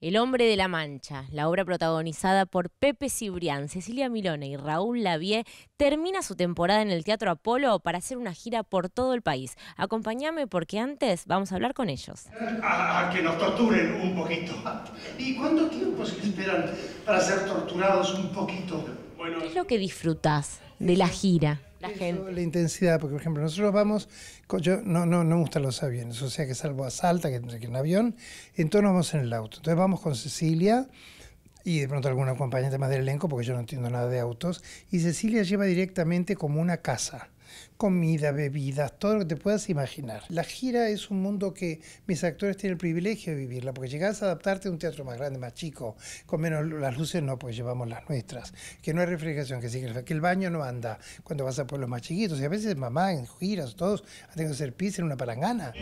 El hombre de la mancha, la obra protagonizada por Pepe Cibrián, Cecilia Milone y Raúl Lavie, termina su temporada en el Teatro Apolo para hacer una gira por todo el país. Acompáñame porque antes vamos a hablar con ellos. A, que nos torturen un poquito. ¿Y cuánto tiempo se esperan para ser torturados un poquito? ¿Qué es lo que disfrutas de la gira? la gente. La intensidad, porque por ejemplo, nosotros vamos, yo no, no, no me gustan los aviones, o sea que salvo a Salta, que, que en avión, entonces nos vamos en el auto. Entonces vamos con Cecilia y de pronto alguna acompañante más del elenco, porque yo no entiendo nada de autos, y Cecilia lleva directamente como una casa comida, bebidas, todo lo que te puedas imaginar. La gira es un mundo que mis actores tienen el privilegio de vivirla, porque llegas a adaptarte a un teatro más grande, más chico, con menos las luces no, pues llevamos las nuestras, que no hay refrigeración, que, sí, que el baño no anda cuando vas a pueblos más chiquitos, y a veces mamá en giras, todos tienen que hacer pis en una palangana.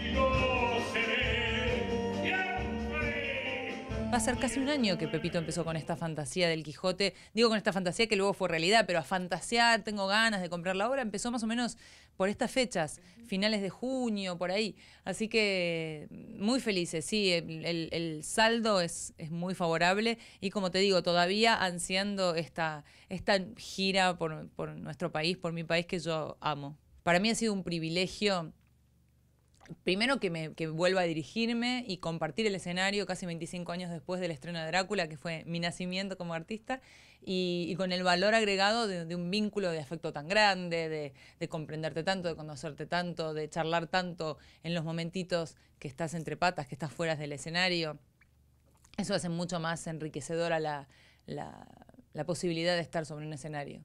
va a ser casi un año que Pepito empezó con esta fantasía del Quijote. Digo con esta fantasía que luego fue realidad, pero a fantasear, tengo ganas de comprar la obra, empezó más o menos por estas fechas, finales de junio, por ahí. Así que muy felices, sí, el, saldo es, muy favorable y como te digo, todavía ansiando esta, esta gira por nuestro país, por mi país que yo amo. Para mí ha sido un privilegio primero que, me, vuelva a dirigirme y compartir el escenario casi 25 años después del estreno de Drácula, que fue mi nacimiento como artista, y, con el valor agregado de, un vínculo de afecto tan grande, de, comprenderte tanto, de conocerte tanto, de charlar tanto en los momentitos que estás entre patas, que estás fuera del escenario. Eso hace mucho más enriquecedora la, posibilidad de estar sobre un escenario.